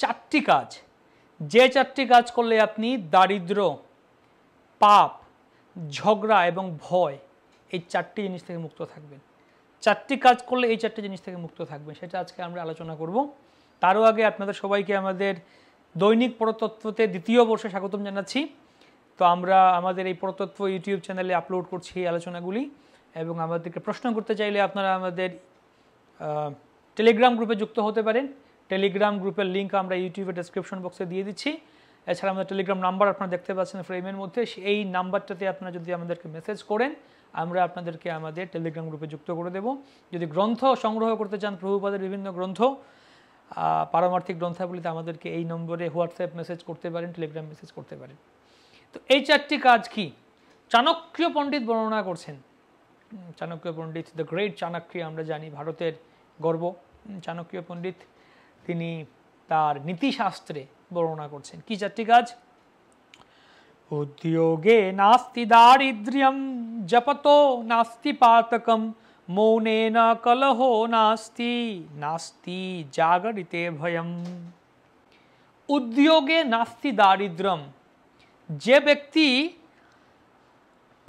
চারটি কাজ যে চারটি কাজ করলে আপনি দারিদ্র পাপ ঝগড়া এবং ভয় এই চারটি জিনিস থেকে মুক্ত থাকবেন চারটি কাজ করলে এই চারটি জিনিস থেকে মুক্ত থাকবেন সেটা আজকে আমরা আলোচনা করব তারও আগে আপনাদের সবাইকে আমাদের দৈনিক পরতত্ত্বতে দ্বিতীয় বর্ষে স্বাগতম জানাচ্ছি তো আমরা আমাদের এই পরতত্ত্ব ইউটিউব চ্যানেলে আপলোড করছি এই আলোচনাগুলি এবং আমাদেরকে প্রশ্ন করতে চাইলে আপনারা আমাদের টেলিগ্রাম গ্রুপে যুক্ত হতে পারেন টেলিগ্রাম গ্রুপের লিঙ্ক আমরা ইউটিউবে ডেসক্রিপশন বক্সে দিয়ে দিচ্ছি এছাড়া আমাদের টেলিগ্রাম নাম্বার আপনারা দেখতে পাচ্ছেন ফ্রেমের মধ্যে এই নাম্বারটাতে আপনারা যদি আমাদেরকে মেসেজ করেন আমরা আপনাদেরকে আমাদের টেলিগ্রাম গ্রুপে যুক্ত করে দেব যদি গ্রন্থ সংগ্রহ করতে চান প্রভুপাদের বিভিন্ন গ্রন্থ পারমার্থিক গ্রন্থাবলীতে আমাদেরকে এই নম্বরে হোয়াটসঅ্যাপ মেসেজ করতে পারেন টেলিগ্রাম মেসেজ করতে পারেন তো এই চারটি কাজ কি চাণক্য পণ্ডিত বর্ণনা করছেন চাণক্য পণ্ডিত দ্য গ্রেট চাণক্য আমরা জানি ভারতের গর্ব চাণক্য পণ্ডিত তিনি তার নীতিশাস্ত্রে বর্ণনা করছেন কি চারটি কাজ উদ্যোগে নাস্তি দারিদ্র্যম জপতো নাস্তি পাতকম মৌনে না কলহ নাস্তি নাস্তি জাগরিতে ভয়ম উদ্যোগে নাস্তি দারিদ্রম যে ব্যক্তি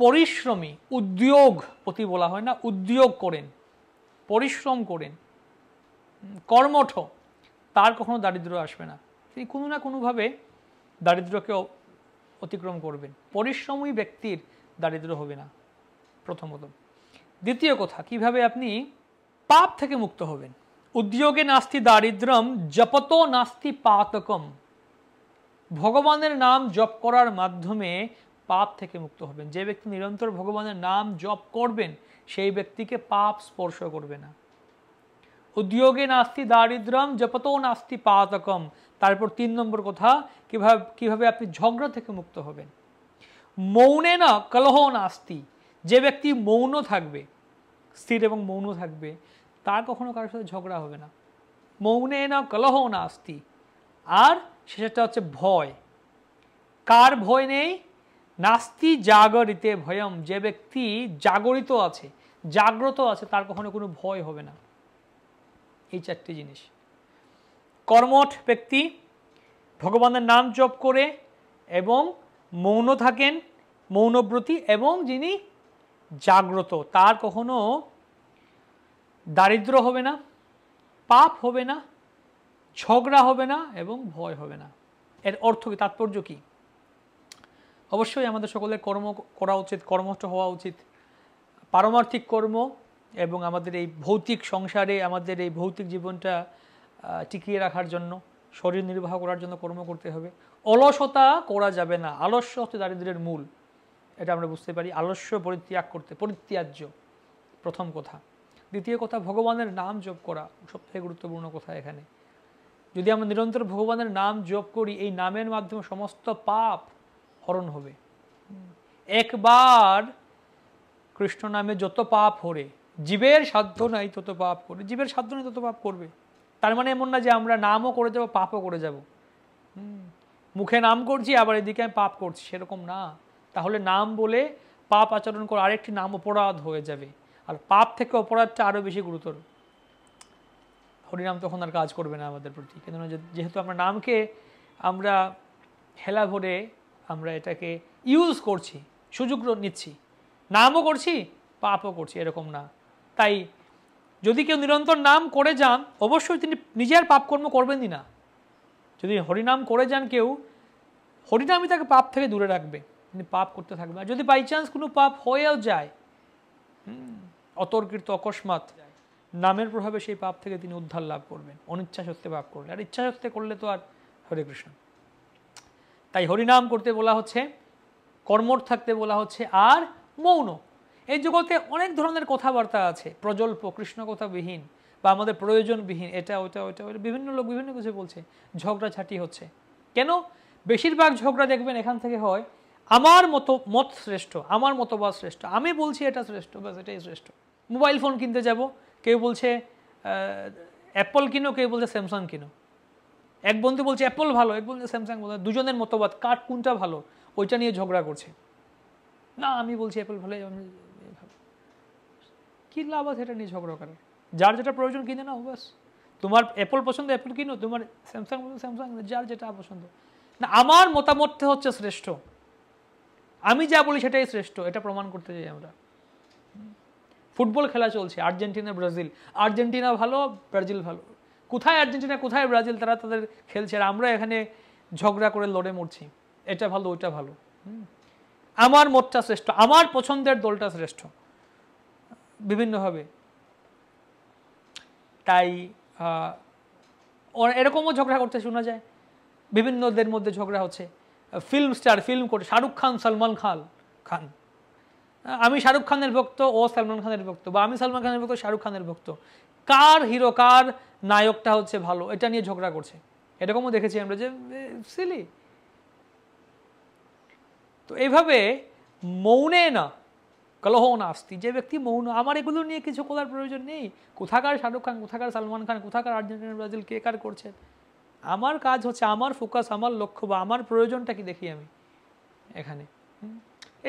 পরিশ্রমী উদ্যোগ প্রতি বলা হয় না উদ্যোগ করেন পরিশ্রম করেন কর্মঠ তার কখনো দারিদ্র আসবে না তিনি কোনো না কোনোভাবে দারিদ্রকে অতিক্রম করবেন পরিশ্রমী ব্যক্তির দারিদ্র হবে না প্রথমত দ্বিতীয় কথা কিভাবে আপনি পাপ থেকে মুক্ত হবেন উদ্যোগে নাস্তি দারিদ্রম জপত নাস্তি পাতকম ভগবানের নাম জপ করার মাধ্যমে পাপ থেকে মুক্ত হবেন যে ব্যক্তি নিরন্তর ভগবানের নাম জপ করবেন সেই ব্যক্তিকে পাপ স্পর্শ করবে না উদ্যোগে নাস্তি দারিদ্রম জপতো নাস্তি পাতকম তারপর তিন নম্বর কথা কিভাবে কিভাবে আপনি ঝগড়া থেকে মুক্ত হবেন মৌনে না কলহ নাস্তি যে ব্যক্তি মৌন থাকবে স্থির এবং মৌন থাকবে তার কখনো কারোর সাথে ঝগড়া হবে না মৌনে না কলহ নাস্তি আর সেটা হচ্ছে ভয় কার ভয় নেই নাস্তি জাগরিতে ভয়ম যে ব্যক্তি জাগরিত আছে জাগ্রত আছে তার কখনো কোনো ভয় হবে না এই চারটি জিনিস কর্মঠ ব্যক্তি ভগবানের নাম জপ করে এবং মৌন থাকেন মৌনব্রতী এবং যিনি জাগ্রত তার কখনো দারিদ্র হবে না পাপ হবে না ঝগড়া হবে না এবং ভয় হবে না এর অর্থ কি তাৎপর্য কী অবশ্যই আমাদের সকলের কর্ম করা উচিত কর্মঠ হওয়া উচিত পারমার্থিক কর্ম এবং আমাদের এই ভৌতিক সংসারে আমাদের এই ভৌতিক জীবনটা টিকিয়ে রাখার জন্য শরীর নির্বাহ করার জন্য কর্ম করতে হবে অলসতা করা যাবে না আলস্য হচ্ছে দারিদ্রের মূল এটা আমরা বুঝতে পারি আলস্য পরিত্যাগ করতে পরিত্যাজ্য প্রথম কথা দ্বিতীয় কথা ভগবানের নাম জপ করা সবথেকে গুরুত্বপূর্ণ কথা এখানে যদি আমরা নিরন্তর ভগবানের নাম জপ করি এই নামের মাধ্যমে সমস্ত পাপ হরণ হবে একবার কৃষ্ণ নামে যত পাপ হরে জীবের সাধ্য নাই তত পাপ করে জীবের সাধ্য নাই তত পাপ করবে তার মানে এমন না যে আমরা নামও করে যাব পাপও করে যাব মুখে নাম করছি আবার এদিকে আমি পাপ করছি সেরকম না তাহলে নাম বলে পাপ আচরণ করে আরেকটি নাম অপরাধ হয়ে যাবে আর পাপ থেকে অপরাধটা আরও বেশি গুরুতর হরিনাম তখন আর কাজ করবে না আমাদের প্রতি কেননা যেহেতু আমরা নামকে আমরা হেলা ভরে আমরা এটাকে ইউজ করছি সুযোগ নিচ্ছি নামও করছি পাপও করছি এরকম না তাই যদি কেউ নিরন্তর নাম করে যান অবশ্যই তিনি নিজের পাপকর্ম করবেনই না যদি হরিনাম করে যান কেউ হরিনামই তাকে পাপ থেকে দূরে রাখবে তিনি পাপ করতে থাকবে আর যদি বাই চান্স কোনো পাপ হয়েও যায় অতর্কিত অকস্মাৎ নামের প্রভাবে সেই পাপ থেকে তিনি উদ্ধার লাভ করবেন অনিচ্ছা সত্ত্বে পাপ করলে আর ইচ্ছা সত্ত্বে করলে তো আর হরে কৃষ্ণ তাই হরিনাম করতে বলা হচ্ছে কর্মর থাকতে বলা হচ্ছে আর মৌন এই জগতে অনেক ধরনের কথাবার্তা আছে প্রজল্প কৃষ্ণকথাবিহীন বা আমাদের প্রয়োজনবিহীন এটা ওটা ওটা ওটা বিভিন্ন লোক বিভিন্ন কিছু বলছে ছাটি হচ্ছে কেন বেশিরভাগ ঝগড়া দেখবেন এখান থেকে হয় আমার মতো মত শ্রেষ্ঠ আমার মতবাদ শ্রেষ্ঠ আমি বলছি এটা শ্রেষ্ঠ ব্যাস এটাই শ্রেষ্ঠ মোবাইল ফোন কিনতে যাব কেউ বলছে অ্যাপল কিনো কেউ বলছে স্যামসাং কিনো এক বন্ধু বলছে অ্যাপল ভালো এক বন্ধু স্যামসাং বলছে দুজনের মতবাদ কাঠ কোনটা ভালো ওইটা নিয়ে ঝগড়া করছে না আমি বলছি অ্যাপল ভালো কী লাভ আছে এটা নিয়ে ঝগড়া করে যার যেটা প্রয়োজন কিনে নাও বাস তোমার অ্যাপল পছন্দ অ্যাপল কিনো তোমার স্যামসাং পছন্দ স্যামসাং যার যেটা পছন্দ না আমার মতামতটা হচ্ছে শ্রেষ্ঠ আমি যা বলি সেটাই শ্রেষ্ঠ এটা প্রমাণ করতে চাই আমরা ফুটবল খেলা চলছে আর্জেন্টিনা ব্রাজিল আর্জেন্টিনা ভালো ব্রাজিল ভালো কোথায় আর্জেন্টিনা কোথায় ব্রাজিল তারা তাদের খেলছে আর আমরা এখানে ঝগড়া করে লড়ে মরছি এটা ভালো ওইটা ভালো আমার মতটা শ্রেষ্ঠ আমার পছন্দের দলটা শ্রেষ্ঠ বিভিন্নভাবে তাই এরকমও ঝগড়া করতে শোনা যায় বিভিন্নদের মধ্যে ঝগড়া হচ্ছে ফিল্ম স্টার ফিল্ম করে শাহরুখ খান সলমান খান খান আমি শাহরুখ খানের ভক্ত ও সলমান খানের ভক্ত বা আমি সালমান খানের ভক্ত শাহরুখ খানের ভক্ত কার হিরো কার নায়কটা হচ্ছে ভালো এটা নিয়ে ঝগড়া করছে এরকমও দেখেছি আমরা যে সিলি তো এইভাবে মৌনে না কলহ নাস্তি যে ব্যক্তি মৌন আমার এগুলো নিয়ে কিছু করার প্রয়োজন নেই কোথাকার শাহরুখ খান কোথাকার সালমান খান কোথাকার আর্জেন্টিনা ব্রাজিল কে কার করছেন আমার কাজ হচ্ছে আমার ফোকাস আমার লক্ষ্য বা আমার প্রয়োজনটা কি দেখি আমি এখানে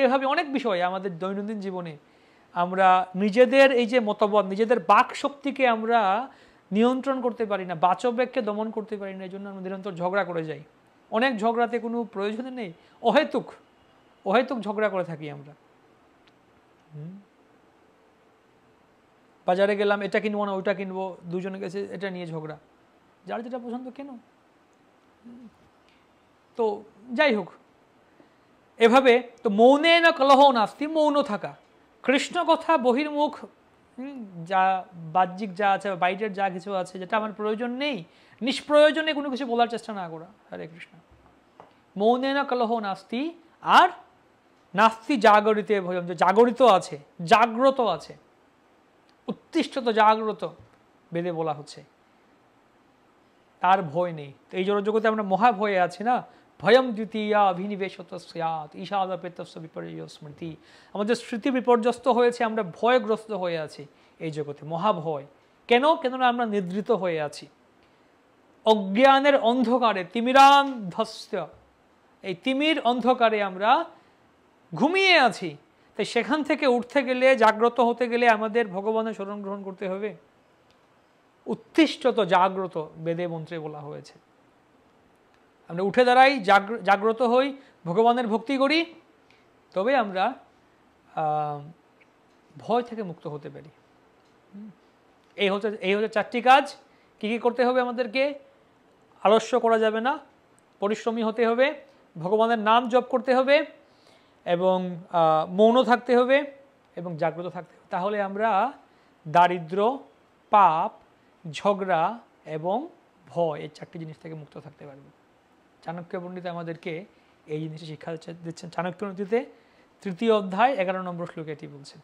এভাবে অনেক বিষয় আমাদের দৈনন্দিন জীবনে আমরা নিজেদের এই যে মতবাদ নিজেদের বাক শক্তিকে আমরা নিয়ন্ত্রণ করতে পারি না বাচবেগকে দমন করতে পারি না এই জন্য আমরা নিরন্তর ঝগড়া করে যাই অনেক ঝগড়াতে কোনো প্রয়োজন নেই অহেতুক অহেতুক ঝগড়া করে থাকি আমরা বাজারে গেলাম এটা কিনবো না ওইটা কিনবো দুজনে গেছে এটা নিয়ে ঝগড়া যার যেটা পছন্দ কেন তো যাই হোক এভাবে তো মৌনে না কলহ নাস্তি মৌন থাকা কৃষ্ণ কথা বহির্মুখ যা বাহ্যিক যা আছে বাইরের যা কিছু আছে যেটা আমার প্রয়োজন নেই নিষ্প্রয়োজনে কোনো কিছু বলার চেষ্টা না করা হরে কৃষ্ণ মৌনে না কলহ নাস্তি আর নাস্তি জাগরিতে ভোজন যে জাগরিত আছে জাগ্রত আছে উত্তিষ্ঠত জাগ্রত বেদে বলা হচ্ছে তার ভয় নেই তো এই জগতে আমরা মহা ভয়ে আছি না ভয়ম দ্বিতীয়া অভিনিবেশ ঈশা ঈশাদপেতস্ব বিপর্যয় স্মৃতি আমাদের স্মৃতি বিপর্যস্ত হয়েছে আমরা ভয়গ্রস্ত হয়ে আছি এই জগতে মহাভয় কেন কেননা আমরা নিদ্রিত হয়ে আছি অজ্ঞানের অন্ধকারে তিমিরান্ধস্য এই তিমির অন্ধকারে আমরা ঘুমিয়ে আছি তাই সেখান থেকে উঠতে গেলে জাগ্রত হতে গেলে আমাদের ভগবানের স্মরণ গ্রহণ করতে হবে উত্তিষ্ঠত জাগ্রত বেদে মন্ত্রে বলা হয়েছে আমরা উঠে দাঁড়াই জাগ্রত হই ভগবানের ভক্তি করি তবে আমরা ভয় থেকে মুক্ত হতে পারি এই হচ্ছে এই হচ্ছে চারটি কাজ কী কী করতে হবে আমাদেরকে আলস্য করা যাবে না পরিশ্রমী হতে হবে ভগবানের নাম জপ করতে হবে এবং মৌন থাকতে হবে এবং জাগ্রত থাকতে হবে তাহলে আমরা দারিদ্র পাপ ঝগড়া এবং ভয় এই চারটি জিনিস থেকে মুক্ত থাকতে পারবো চাণক্য পণ্ডিত আমাদেরকে এই জিনিসটি শিক্ষা দিচ্ছেন চাণক্য নীতিতে তৃতীয় অধ্যায় এগারো নম্বর শ্লোকে এটি বলছেন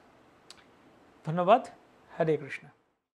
ধন্যবাদ হরে কৃষ্ণ